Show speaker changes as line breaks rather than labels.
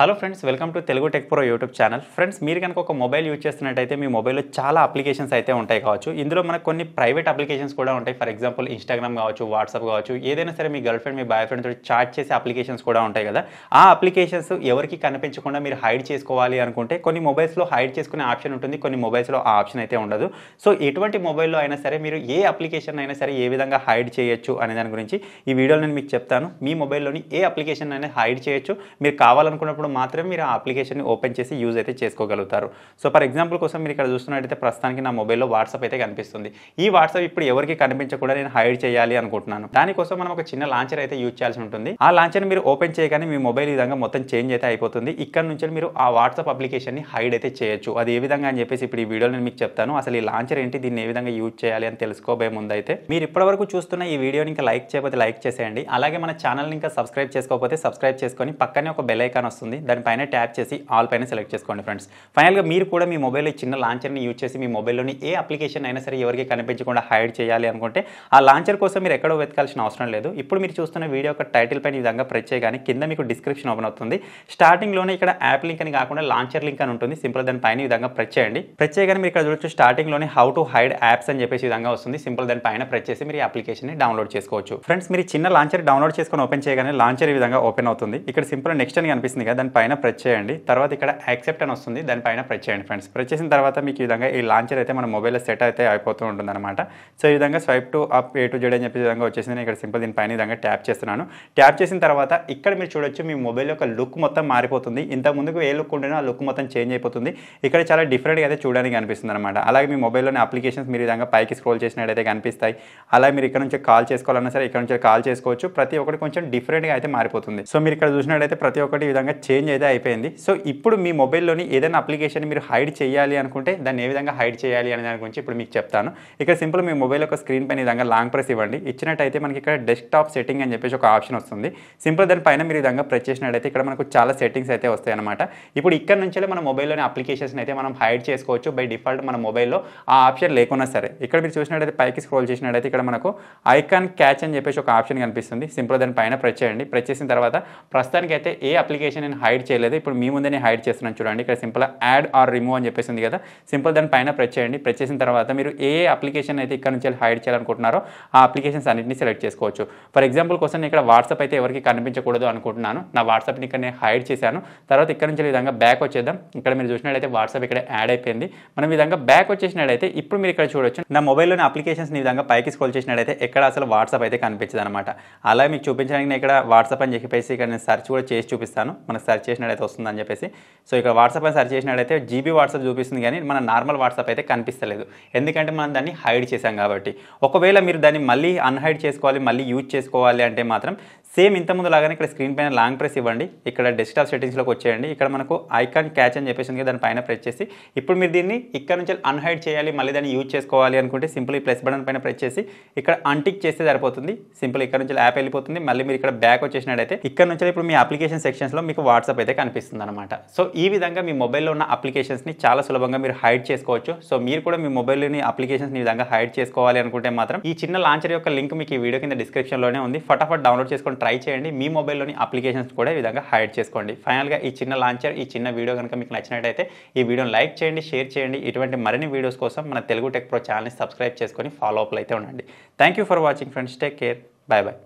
hello friends welcome to Telugu tech pro YouTube channel friends మీరు కనుక ఒక మొబైల్ యూజ్ చేస్తున్నట్టయితే మీ మొబైల్లో చాలా అప్లికేషన్స్ అయితే ఉంటాయి కావచ్చు ఇందులో మనకు కొన్ని ప్రైవేట్ అప్లికేషన్స్ కూడా ఉంటాయి ఫర్ ఎగ్జాంపుల్ ఇన్స్టాగ్రామ్ కావచ్చు వాట్సాప్ కావచ్చు ఏదైనా సరే మీ గర్ల్ ఫ్రెండ్ మీ బాయ్ ఫ్రెండ్తో చాట్ చేసే అప్లికేషన్స్ కూడా ఉంటాయి కదా ఆ అప్లికేషన్స్ ఎవరికి కనిపించకుండా మీరు హైడ్ చేసుకోవాలి అనుకుంటే కొన్ని మొబైల్స్లో హైడ్ చేసుకునే ఆప్షన్ ఉంటుంది కొన్ని మొబైల్స్లో ఆ ఆప్షన్ అయితే ఉండదు సో ఎటువంటి మొబైల్లో అయినా సరే మీరు ఏ అప్లికేషన్ అయినా సరే ఏ విధంగా హైడ్ చేయొచ్చు అనే దాని గురించి ఈ వీడియోలో నేను మీకు చెప్తాను మీ మొబైల్లోని ఏ అప్లికేషన్ అయినా హైడ్ చేయొచ్చు మీరు కావాలనుకున్నప్పుడు అప్పుడు మాత్రమే మీరు ఆ అప్లికేషన్ ఓపెన్ చేసి యూజ్ అయితే చేసుకోగలుగుతారు సో ఫర్ ఎగ్జాంపుల్ కోసం మీరు ఇక్కడ చూస్తున్నట్టయితే ప్రస్తుతానికి నా మొబైల్లో వాట్సాప్ అయితే కనిపిస్తుంది ఈ వాట్సాప్ ఇప్పుడు ఎవరికి కనిపించకుండా నేను హైడ్ చేయాలి అనుకుంటున్నాను దానికోసం మనం ఒక చిన్న లాంచర్ అయితే యూజ్ చేయాల్సి ఉంటుంది ఆ లాంచర్ మీరు ఓపెన్ చేయగానే మీ మొబైల్ విధంగా మొత్తం చేంజ్ అయితే అయిపోతుంది ఇక్కడ నుంచి మీరు ఆ వాట్సాప్ అప్లికేషన్ని హైడ్ అయితే చేయొచ్చు అది ఏ విధంగా అని చెప్పేసి ఇప్పుడు ఈ వీడియో నేను మీకు చెప్తాను అసలు ఈ లాంచర్ ఏంటి దీన్ని ఏ విధంగా యూజ్ చేయాలి అని తెలుసుకోబోయే ముందు అయితే మీరు ఇప్పటివరకు చూస్తున్న ఈ వీడియోని ఇంకా లైక్ చేయకపోతే లైక్ చేసేయండి అలాగే మన ఛానల్ని ఇంకా సబ్స్క్రైబ్ చేసుకోకపోతే సబ్స్క్రైబ్ చేసుకొని పక్కనే ఒక బెల్ ఐకాన్ వస్తుంది ఉంటుంది దానిపైన ట్యాప్ చేసి ఆల్ పైన సెలెక్ట్ చేసుకోండి ఫ్రెండ్స్ ఫైనల్గా మీరు కూడా మీ మొబైల్లో చిన్న లాంచర్ని యూజ్ చేసి మీ మొబైల్లోని ఏ అప్లికేషన్ అయినా సరే ఎవరికి కనిపించకుండా హైడ్ చేయాలి అనుకుంటే ఆ లాంచర్ కోసం మీరు ఎక్కడో వెతకాల్సిన అవసరం లేదు ఇప్పుడు మీరు చూస్తున్న వీడియో యొక్క టైటిల్ పైన ఈ విధంగా ప్రెస్ చేయగానే కింద మీకు డిస్క్రిప్షన్ ఓపెన్ అవుతుంది స్టార్టింగ్లోనే ఇక్కడ యాప్ లింక్ అని కాకుండా లాంచర్ లింక్ అని ఉంటుంది సింపుల్ దాని పైన విధంగా ప్రెస్ చేయండి ప్రెస్ చేయగానే మీరు ఇక్కడ చూడొచ్చు స్టార్టింగ్లోనే హౌ టు హైడ్ యాప్స్ అని చెప్పేసి విధంగా వస్తుంది సింపుల్ దాని పైన ప్రెస్ చేసి మీరు అప్లికేషన్ని డౌన్లోడ్ చేసుకోవచ్చు ఫ్రెండ్స్ మీరు చిన్న లాంచర్ డౌన్లోడ్ చేసుకొని ఓపెన్ చేయగానే లాంచర్ ఈ విధంగా ఓపెన్ అవుతుంది ఇక్కడ సింపుల్ నెక్స్ట్ అని కనిపిస్తుంది కదా దాని పైన ప్రెస్ చేయండి తర్వాత ఇక్కడ యాక్సెప్ట్ అని వస్తుంది దానిపైన ప్రెస్ చేయండి ఫ్రెండ్స్ ప్రెస్ చేసిన తర్వాత మీకు ఈ విధంగా ఈ లాంచర్ అయితే మన మొబైల్లో సెట్ అయితే అయిపోతూ ఉంటుంది అనమాట సో ఈ విధంగా swipe to up A to Z అని చెప్పి విధంగా వచ్చేసి నేను ఇక్కడ సింపుల్ దీనిపైన విధంగా ట్యాప్ చేస్తున్నాను ట్యాప్ చేసిన తర్వాత ఇక్కడ మీరు చూడొచ్చు మీ మొబైల్ యొక్క లుక్ మొత్తం మారిపోతుంది ఇంత ముందుకు ఏ లుక్ ఉండేనో ఆ లుక్ మొత్తం చేంజ్ అయిపోతుంది ఇక్కడ చాలా డిఫరెంట్గా అయితే చూడడానికి కనిపిస్తుంది అనమాట అలాగే మీ మొబైల్లోని అప్లికేషన్స్ మీరు విధంగా పైకి స్క్రోల్ చేసినట్టయితే కనిపిస్తాయి అలాగే మీరు ఇక్కడ నుంచి కాల్ చేసుకోవాలన్నా సరే ఇక్కడ నుంచి కాల్ చేసుకోవచ్చు ప్రతి ఒక్కటి కొంచెం డిఫరెంట్గా అయితే మారిపోతుంది సో మీరు ఇక్కడ చూసినట్టయితే ప్రతి ఒక్కటి విధంగా చేంజ్ చేంజ్ అయితే అయిపోయింది సో ఇప్పుడు మీ మొబైల్లోని ఏదైనా అప్లికేషన్ మీరు హైడ్ చేయాలి అనుకుంటే దాన్ని ఏ విధంగా హైడ్ చేయాలి అనే దాని గురించి ఇప్పుడు మీకు చెప్తాను ఇక్కడ సింపుల్ మీ మొబైల్ యొక్క స్క్రీన్ పైన విధంగా లాంగ్ ప్రెస్ ఇవ్వండి ఇచ్చినట్టయితే మనకి ఇక్కడ డెస్క్టాప్ సెట్టింగ్ అని చెప్పేసి ఒక ఆప్షన్ వస్తుంది సింపుల్ దానిపైన మీరు విధంగా ప్రెస్ చేసినట్టయితే ఇక్కడ మనకు చాలా సెట్టింగ్స్ అయితే వస్తాయి అనమాట ఇప్పుడు ఇక్కడ నుంచే మన మొబైల్లోని అప్లికేషన్స్ అయితే మనం హైడ్ చేసుకోవచ్చు బై డిఫాల్ట్ మన మొబైల్లో ఆ ఆప్షన్ లేకున్నా సరే ఇక్కడ మీరు చూసినట్టయితే పైకి స్క్రోల్ చేసినట్టయితే ఇక్కడ మనకు ఐకాన్ క్యాచ్ అని చెప్పేసి ఒక ఆప్షన్ కనిపిస్తుంది సింపుల్ దానిపైన ప్రెస్ చేయండి ప్రెస్ చేసిన తర్వాత ప్రస్తుతానికైతే ఏ అప్లికేషన్ నేను హైడ్ చేయలేదు ఇప్పుడు మీ ముందే హైడ్ చేస్తున్నాను చూడండి ఇక్కడ సింపుల్ యాడ్ ఆర్ రిమూవ్ అని చెప్పేసి ఉంది కదా సింపుల్ దాని పైన ప్రెస్ చేయండి ప్రెస్ చేసిన తర్వాత మీరు ఏ అప్లికేషన్ అయితే ఇక్కడ నుంచి హైడ్ చేయాలనుకుంటున్నారో ఆ అప్లికేషన్స్ అన్నింటిని సెలెక్ట్ చేసుకోవచ్చు ఫర్ ఎగ్జాంపుల్ కోసం ఇక్కడ వాట్సాప్ అయితే ఎవరికి కనిపించకూడదు అనుకుంటున్నాను నా వాట్సాప్ని ఇక్కడ నేను హైడ్ చేశాను తర్వాత ఇక్కడ నుంచి విధంగా బ్యాక్ వచ్చేద్దాం ఇక్కడ మీరు చూసినట్లయితే వాట్సాప్ ఇక్కడ యాడ్ అయిపోయింది మనం విధంగా బ్యాక్ వచ్చేసినట్లయితే ఇప్పుడు మీరు ఇక్కడ చూడొచ్చు నా మొబైల్లోని అప్లికేషన్స్ ఈ విధంగా పైకి స్కోల్ చేసినట్లయితే ఎక్కడ అసలు వాట్సాప్ అయితే కనిపించదు అనమాట అలా మీకు చూపించడానికి ఇక్కడ వాట్సాప్ అని చెప్పేసి ఇక్కడ నేను సెర్చ్ కూడా చేసి చూపిస్తాను మన సెర్చ్ చేసినట్టయితే వస్తుందని చెప్పేసి సో ఇక్కడ వాట్సాప్ అని సెర్చ్ చేసినట్టయితే జీబీ వాట్సాప్ చూపిస్తుంది కానీ మన నార్మల్ వాట్సాప్ అయితే కనిపిస్తలేదు ఎందుకంటే మనం దాన్ని హైడ్ చేసాం కాబట్టి ఒకవేళ మీరు దాన్ని మళ్ళీ అన్హైడ్ చేసుకోవాలి మళ్ళీ యూజ్ చేసుకోవాలి అంటే మాత్రం సేమ్ ముందు లాగానే ఇక్కడ స్క్రీన్ పైన లాంగ్ ప్రెస్ ఇవ్వండి ఇక్కడ డెస్క్టాప్ సెటింగ్స్లోకి వచ్చేయండి ఇక్కడ మనకు ఐకాన్ క్యాచ్ అని చెప్పేసి ఉంది దాని పైన ప్రెస్ చేసి ఇప్పుడు మీరు దీన్ని ఇక్కడ నుంచి అన్హైడ్ చేయాలి మళ్ళీ దాన్ని యూజ్ చేసుకోవాలి అనుకుంటే సింపుల్ ఈ ప్లస్ బటన్ పైన ప్రెస్ చేసి ఇక్కడ అంటిక్ చేస్తే సరిపోతుంది సింపుల్ ఇక్కడ నుంచి యాప్ వెళ్ళిపోతుంది మళ్ళీ మీరు ఇక్కడ బ్యాక్ వచ్చేసినట్టయితే ఇక్కడ నుంచి ఇప్పుడు మీ అప్లికేషన్ సెక్షన్స్లో మీకు వాట్సాప్ అయితే కనిపిస్తుంది అనమాట సో ఈ విధంగా మీ మొబైల్లో ఉన్న అప్లికేషన్స్ని చాలా సులభంగా మీరు హైడ్ చేసుకోవచ్చు సో మీరు కూడా మీ మొబైల్లోని అప్లికేషన్స్ ఈ విధంగా హైడ్ చేసుకోవాలి అనుకుంటే మాత్రం ఈ చిన్న లాంచర్ యొక్క లింక్ మీకు ఈ వీడియో కింద డిస్క్రిప్షన్లోనే ఉంది ఫటాఫట్ డౌన్లోడ్ చేసుకొని ట్రై చేయండి మీ మొబైల్లోని అప్లికేషన్స్ కూడా ఈ విధంగా హైడ్ చేసుకోండి ఫైనల్గా ఈ చిన్న లాంచర్ ఈ చిన్న వీడియో కనుక మీకు నచ్చినట్టయితే ఈ వీడియోని లైక్ చేయండి షేర్ చేయండి ఇటువంటి మరిన్ని వీడియోస్ కోసం మన తెలుగు టెక్ ప్రో ఛానల్ని సబ్స్క్రైబ్ చేసుకొని ఫాలో అప్లు అయితే ఉండండి thank for watching friends take care bye bye